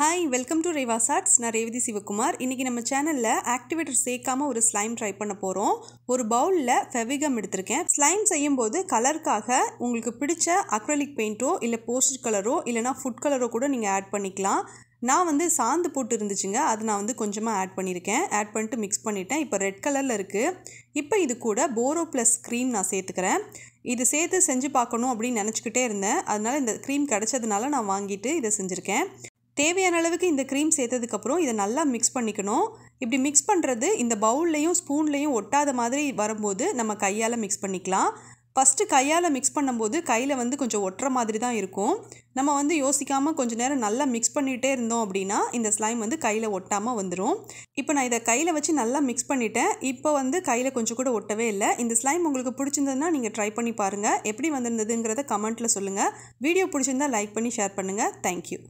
hi welcome to Reva chats நான் ரேவதி சிவகுமார் இன்றைக்கி நம்ம சேனலில் ஆக்டிவேட்டர் சேர்க்காமல் ஒரு ஸ்லைம் ட்ரை பண்ண போகிறோம் ஒரு பவுலில் ஃபெவிகம் எடுத்திருக்கேன் ஸ்லைம் செய்யும்போது கலருக்காக உங்களுக்கு பிடிச்ச அக்ரலிக் பெயிண்ட்டோ இல்லை போஸ்டர் கலரோ இல்லைனா ஃபுட் கலரோ கூட நீங்கள் ஆட் பண்ணிக்கலாம் நான் வந்து சாந்து போட்டு இருந்துச்சுங்க அது நான் வந்து கொஞ்சமாக ஆட் பண்ணியிருக்கேன் ஆட் பண்ணிட்டு மிக்ஸ் பண்ணிட்டேன் இப்போ ரெட் கலரில் இருக்குது இப்போ இது கூட போரோ ப்ளஸ் க்ரீம் நான் சேர்த்துக்கிறேன் இது சேர்த்து செஞ்சு பார்க்கணும் அப்படின்னு நினச்சிக்கிட்டே இருந்தேன் அதனால் இந்த க்ரீம் கிடச்சதுனால நான் வாங்கிட்டு இதை செஞ்சுருக்கேன் தேவையான அளவுக்கு இந்த க்ரீம் சேர்த்ததுக்கப்புறம் இதை நல்லா மிக்ஸ் பண்ணிக்கணும் இப்படி மிக்ஸ் பண்ணுறது இந்த பவுல்லையும் ஸ்பூன்லேயும் ஒட்டாத மாதிரி வரும்போது நம்ம கையால் மிக்ஸ் பண்ணிக்கலாம் ஃபஸ்ட்டு கையால் மிக்ஸ் பண்ணும்போது கையில் வந்து கொஞ்சம் ஒட்டுற மாதிரி தான் இருக்கும் நம்ம வந்து யோசிக்காமல் கொஞ்சம் நேரம் நல்லா மிக்ஸ் பண்ணிகிட்டே இருந்தோம் அப்படின்னா இந்த ஸ்லைம் வந்து கையில் ஒட்டாமல் வந்துடும் இப்போ நான் இதை கையில் வச்சு நல்லா மிக்ஸ் பண்ணிட்டேன் இப்போ வந்து கையில் கொஞ்சம் கூட ஒட்டவே இல்லை இந்த ஸ்லைம் உங்களுக்கு பிடிச்சிருந்ததுன்னா நீங்கள் ட்ரை பண்ணி பாருங்கள் எப்படி வந்திருந்ததுங்கிறத கமெண்ட்டில் சொல்லுங்கள் வீடியோ பிடிச்சிருந்தா லைக் பண்ணி ஷேர் பண்ணுங்கள் தேங்க்யூ